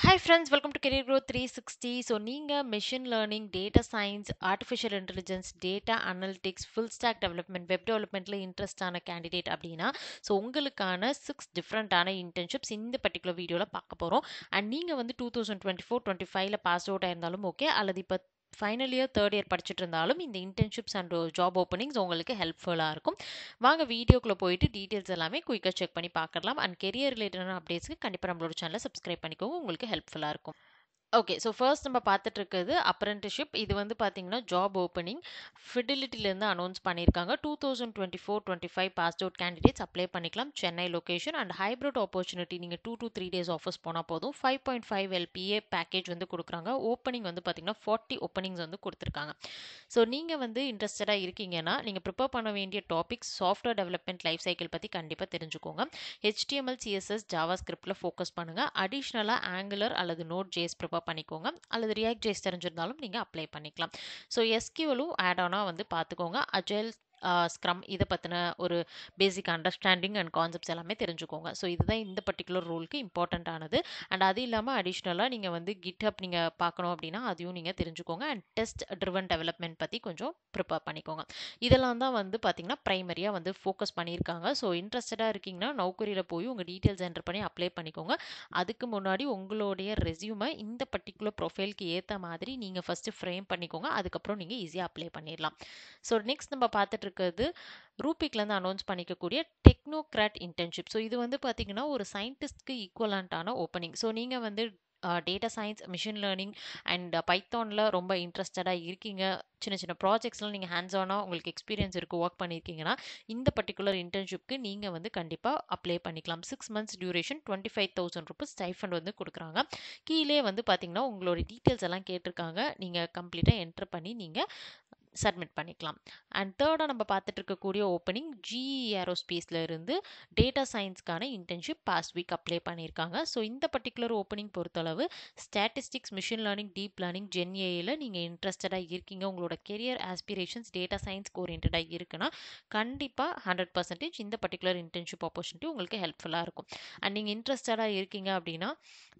hi friends welcome to career growth three sixty so நீங்கள் machine learning data science artificial intelligence data analytics full stack development web டெவலப்மெண்ட்டில் இன்ட்ரெஸ்டான candidate அப்படின்னா so உங்களுக்கான six டிஃப்ரெண்ட்டான internships இந்த particular வீடியோவில் பார்க்க போகிறோம் அண்ட் நீங்கள் வந்து two thousand twenty four twenty ஃபைவ்ல பாஸ் அவுட் ஆயிருந்தாலும் ஓகே அல்லது இப்போ ஃபைனல் இயர் தேர்ட் இயர் படிச்சுட்டு இருந்தாலும் இந்த இன்டர்ன்ஷிப்ஸ் அண்ட் ஜாப் ஓப்பனிங்ஸ் உங்களுக்கு ஹெல்ப்ஃபுல்லாக இருக்கும் வாங்க வீடியோக்குள்ளே போயிட்டு டீட்டெயில்ஸ் எல்லாமே குயிக்காக செக் பண்ணி பார்க்கலாம் அண்ட் கெரியர் ரிலேட்டடான அப்டேட்ஸ்க்கு கண்டிப்பாக நம்மளோட சேனலை சப்ஸ்கிரைப் பண்ணிக்கோங்க உங்களுக்கு ஹெல்ப்ஃபுல்லாக இருக்கும் ஓகே ஸோ ஃபர்ஸ்ட் நம்ம பார்த்துட்டு இருக்கிறது அப்ரண்டிஷிப் இது வந்து பார்த்தீங்கன்னா ஜாப் ஓப்பனிங் ஃபிடிலிட்டிலேருந்து அனௌன்ஸ் பண்ணியிருக்காங்க two thousand twenty four twenty five passed out candidates apply பண்ணிக்கலாம் Chennai location and hybrid opportunity நீங்கள் two to three days offers போனால் போதும் five point five LPA package வந்து கொடுக்குறாங்க ஓப்பனிங் வந்து பார்த்தீங்கன்னா ஃபார்ட்டி ஓப்பனிங்ஸ் வந்து கொடுத்துருக்காங்க ஸோ நீங்கள் வந்து இன்ட்ரெஸ்டடாக இருக்கீங்கன்னா நீங்கள் ப்ரிப்பேர் பண்ண வேண்டிய topics software development life cycle பற்றி கண்டிப்பாக தெரிஞ்சுக்கோங்க ஹெச்டிஎம்எல் சிஎஸ்எஸ் ஜாவா ஸ்கிரிப்டில் ஃபோக்கஸ் பண்ணுங்கள் அடிஷ்னலாக ஆங்குலர் அல்லது நோட் ஜேஸ் ப்ரிப்பேர் யூஸ்ஃபுல்லாக பண்ணிக்கோங்க அல்லது ரியாக்ட் ஜேஸ் தெரிஞ்சிருந்தாலும் நீங்கள் அப்ளை பண்ணிக்கலாம் ஸோ எஸ்கியூலும் ஆட் ஆனால் வந்து பார்த்துக்கோங்க அஜெல் ஸ்க்ரம் இதை பற்றின ஒரு பேசிக் அண்டர்ஸ்டாண்டிங் அண்ட் கான்செப்ட்ஸ் எல்லாமே தெரிஞ்சுக்கோங்க ஸோ இதுதான் இந்த பர்டிகுலர் ரூலுக்கு இம்பார்ட்டண்ட் ஆனது அண்ட் அது இல்லாமல் அடிஷ்னலாக நீங்கள் வந்து கிட்ஹப் நீங்கள் பார்க்கணும் அப்படின்னா அதையும் நீங்கள் தெரிஞ்சுக்கோங்க அண்ட் டெஸ்ட் ட்ரிவன் டெவலப்மெண்ட் பற்றி கொஞ்சம் ப்ரிப்பேர் பண்ணிக்கோங்க இதெல்லாம் தான் வந்து பார்த்திங்கன்னா ப்ரைமரியாக வந்து ஃபோக்கஸ் பண்ணியிருக்காங்க ஸோ இன்ட்ரெஸ்டடாக இருக்கீங்கன்னா நௌக்கரியில் போய் உங்கள் டீட்டெயில்ஸ் என்டர் பண்ணி அப்ளை பண்ணிக்கோங்க அதுக்கு முன்னாடி உங்களுடைய ரெசியூமை இந்த பர்டிகுலர் ப்ரொஃபைலுக்கு ஏற்ற மாதிரி நீங்கள் ஃபஸ்ட்டு ஃப்ரேம் பண்ணிக்கோங்க அதுக்கப்புறம் நீங்கள் ஈஸியாக அப்ளை பண்ணிடலாம் ஸோ நெக்ஸ்ட் நம்ம பார்த்துட்டு இருக்கிறது ரூபிக்லேருந்து அனௌன்ஸ் பண்ணிக்கக்கூடிய டெக்னோக்ராட் இன்டர்ன்ஷிப் ஸோ இது வந்து பார்த்திங்கன்னா ஒரு சயின்டிஸ்ட்க்கு ஈக்குவலான்ட்டான ஓப்பனிங் ஸோ நீங்கள் வந்து data science machine learning and பைத்தானில் ரொம்ப இன்ட்ரெஸ்டடாக இருக்கீங்க சின்ன சின்ன ப்ராஜெக்ட்ஸ்லாம் நீங்கள் ஹேண்ட்ஸ் ஆனால் உங்களுக்கு எக்ஸ்பீரியன்ஸ் இருக்குது ஒர்க் பண்ணியிருக்கீங்கன்னா இந்த பர்டிகுலர் இன்டர்ன்ஷிப்க்கு நீங்கள் வந்து கண்டிப்பாக அப்ளை பண்ணிக்கலாம் six months duration twenty five thousand rupees stipend வந்து கொடுக்குறாங்க கீழே வந்து பார்த்தீங்கன்னா உங்களோட டீட்டெயில்ஸ் எல்லாம் கேட்டிருக்காங்க நீங்கள் கம்ப்ளீட்டாக என்ட்ரு பண்ணி நீங்கள் சப்மிட் பண்ணிக்கலாம் அண்ட் தேர்டாக நம்ம பார்த்துட்டு இருக்கக்கூடிய ஓப்பனிங் ஜிஇ ஏரோஸ்பேஸில் இருந்து டேட்டா சயின்ஸ்க்கான இன்டர்ன்ஷிப் பாஸ்ட் வீக் அப்ளை பண்ணியிருக்காங்க ஸோ இந்த பர்டிகுலர் ஓப்பனிங் பொறுத்தளவு statistics machine learning deep learning ஜென்ஏயில் நீங்கள் இன்ட்ரெஸ்டடாக இருக்கீங்க உங்களோட கெரியர் ஆஸ்பிரேஷன்ஸ் டேட்டா சயின்ஸ் ஓரியன்டாக இருக்குன்னா கண்டிப்பாக ஹண்ட்ரட் பர்சன்டேஜ் இந்த பர்டிகுலர் இன்டர்ன்ஷிப் ஆப்பர்ச்சுனிட்டி உங்களுக்கு ஹெல்ப்ஃபுல்லாக இருக்கும் அண்ட் நீங்கள் இன்ட்ரெஸ்டடாக இருக்கீங்க அப்படின்னா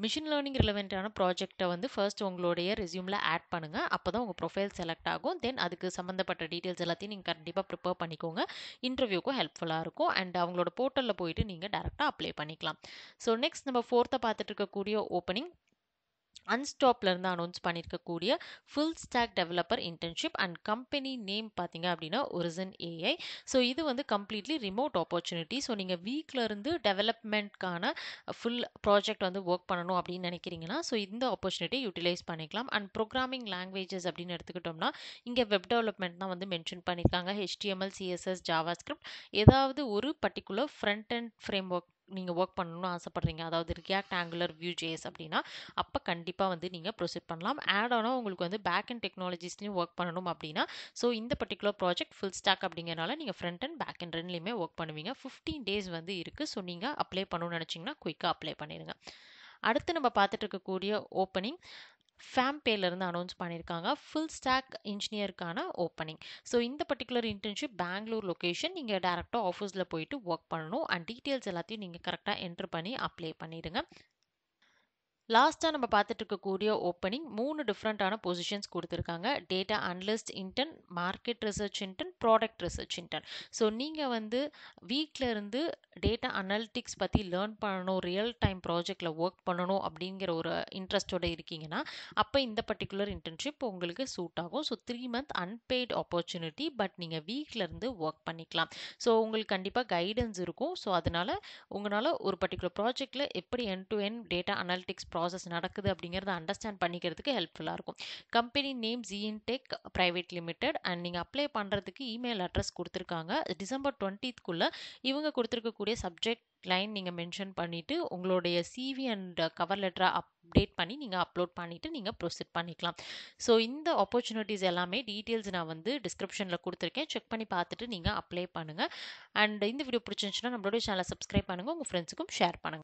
மிஷின் லேர்னிங் ரிலவென்ட்டான ப்ராஜெக்டை வந்து ஃபர்ஸ்ட் உங்களுடைய ரெசியூமில் ஆட் பண்ணுங்கள் அப்போ தான் உங்கள் ப்ரொஃபைல் செலக்ட் ஆகும் தென் அதுக்கு அதுக்கு சம்மந்தப்பட்ட டீட்டெயில்ஸ் எல்லாத்தையும் நீங்கள் கண்டிப்பாக ப்ரிப்பேர் பண்ணிக்கோங்க இன்டர்வியூக்கும் ஹெல்ப்ஃபுல்லாக இருக்கும் அண்ட் அவங்களோட போர்ட்டலில் போயிட்டு நீங்கள் டேரெக்டாக அப்ளை பண்ணிக்கலாம் ஸோ நெக்ஸ்ட் நம்ம ஃபோர்த்தை பார்த்துட்டு இருக்கக்கூடிய ஓப்பனிங் அன்ஸ்டாப்லேருந்து அனௌன்ஸ் பண்ணியிருக்கக்கூடிய full stack developer internship and company name பார்த்தீங்க அப்படின்னா ஒரிசன் ஏஐ ஸோ இது வந்து கம்ப்ளீட்லி ரிமோட் ஆப்பர்ச்சுனிட்டி ஸோ நீங்கள் வீக்லேருந்து டெவலப்மெண்ட்கான ஃபுல் ப்ராஜெக்ட் வந்து ஒர்க் பண்ணணும் அப்படின்னு நினைக்கிறீங்கன்னா ஸோ இந்த ஆப்பர்ச்சுனிட்டி யூட்டிலைஸ் பண்ணிக்கலாம் அண்ட் ப்ரோக்ராமிங் லாங்குவேஜஸ் அப்படின்னு எடுத்துக்கிட்டோம்னா இங்கே வெப் டெவலப்மெண்ட் தான் வந்து மென்ஷன் பண்ணியிருக்காங்க ஹெச்டிஎம்எல் சிஎஸ்எஸ் ஜாவா ஸ்கிரிப்ட் ஏதாவது ஒரு particular front end framework நீங்கள் ஒர்க் பண்ணணும்னு ஆசைப்பட்றீங்க அதாவது ரியாக்ட் ஆங்குலர் வியூ ஜேஸ் அப்படின்னா அப்போ கண்டிப்பாக வந்து நீங்கள் ப்ரொசீட் பண்ணலாம் ஆட் ஆனால் உங்களுக்கு வந்து பேக் அண்ட் டெக்னாலஜிஸ்லையும் ஒர்க் பண்ணணும் அப்படின்னா ஸோ இந்த பர்டிகுலர் ப்ராஜெக்ட் ஃபுல் ஸ்டாக் அப்படிங்கிறனால நீங்கள் ஃப்ரண்ட் அண்ட் பேக் அண்ட் ரெண்டுலேயுமே ஒர்க் பண்ணுவீங்க ஃபிஃப்டீன் டேஸ் வந்து இருக்குது ஸோ நீங்கள் அப்ளை பண்ணணும்னு நினச்சிங்கன்னா குயிக்காக அப்ளை பண்ணிடுங்க அடுத்து நம்ம பார்த்துட்டு இருக்கக்கூடிய ஓப்பனிங் ஃபேம்பேலேருந்து அனௌன்ஸ் பண்ணியிருக்காங்க ஃபுல் ஸ்டாக் இன்ஜினியருக்கான ஓப்பனிங் ஸோ இந்த பர்டிகுலர் இன்டர்ன்ஷிப் பெங்களூர் லொக்கேஷன் நீங்கள் டேரெக்டாக ஆஃபீஸில் போயிட்டு ஒர்க் பண்ணணும் அண்ட் டீட்டெயில்ஸ் எல்லாத்தையும் நீங்கள் கரெக்டாக என்ட்ரு பண்ணி அப்ளை பண்ணிடுங்க லாஸ்ட்டாக நம்ம பார்த்துட்டு இருக்கக்கூடிய ஓப்பனிங் மூணு டிஃப்ரெண்ட்டான பொசிஷன்ஸ் கொடுத்துருக்காங்க data analyst intern market research intern product research intern so நீங்கள் வந்து வீக்லேருந்து இருந்து டேட்டா அனாலிட்டிக்ஸ் பற்றி லேர்ன் பண்ணணும் ரியல் டைம் ப்ராஜெக்டில் ஒர்க் பண்ணணும் அப்படிங்கிற ஒரு இன்ட்ரெஸ்டோடு இருக்கீங்கன்னா அப்போ இந்த பர்டிகுலர் இன்டர்ன்ஷிப் உங்களுக்கு சூட் ஆகும் so three month unpaid opportunity but நீங்கள் வீக்லேருந்து ஒர்க் பண்ணிக்கலாம் ஸோ உங்களுக்கு கண்டிப்பாக கைடன்ஸ் இருக்கும் ஸோ அதனால் உங்களால் ஒரு பர்டிகுலர் ப்ராஜெக்டில் எப்படி end to end data analytics ப்ரா ப்ராசஸ் நடக்குது அப்படிங்கிறத அண்டர்ஸ்டாண்ட் பண்ணிக்கிறதுக்கு ஹெல்ப்ஃபுல்லாக இருக்கும் company name tech private limited and நீங்கள் அப்ளை பண்ணுறதுக்கு இமெயில் அட்ரஸ் கொடுத்துருக்காங்க டிசம்பர் டுவெண்ட்டித்குள்ளே இவங்க கொடுத்துருக்கக்கூடிய சப்ஜெக்ட் லைன் நீங்கள் மென்ஷன் பண்ணிவிட்டு உங்களுடைய சிவி அண்ட் கவர் லெட்டரை அப்டேட் பண்ணி நீங்கள் அப்லோட் பண்ணிவிட்டு நீங்கள் ப்ரொசீட் பண்ணிக்கலாம் ஸோ இந்த ஆப்பர்ச்சுனிட்டிஸ் எல்லாமே டீட்டெயில்ஸ் நான் வந்து டிஸ்கிரிப்ஷனில் கொடுத்துருக்கேன் செக் பண்ணி பார்த்துட்டு நீங்கள் அப்ளை பண்ணுங்கள் அண்ட் இந்த வீடியோ பிடிச்சிருந்துச்சுன்னா நம்மளோட சேனலை சப்ஸ்கிரைப் பண்ணுங்கள் உங்கள் ஃப்ரெண்ட்ஸுக்கும் ஷேர் பண்ணுங்கள்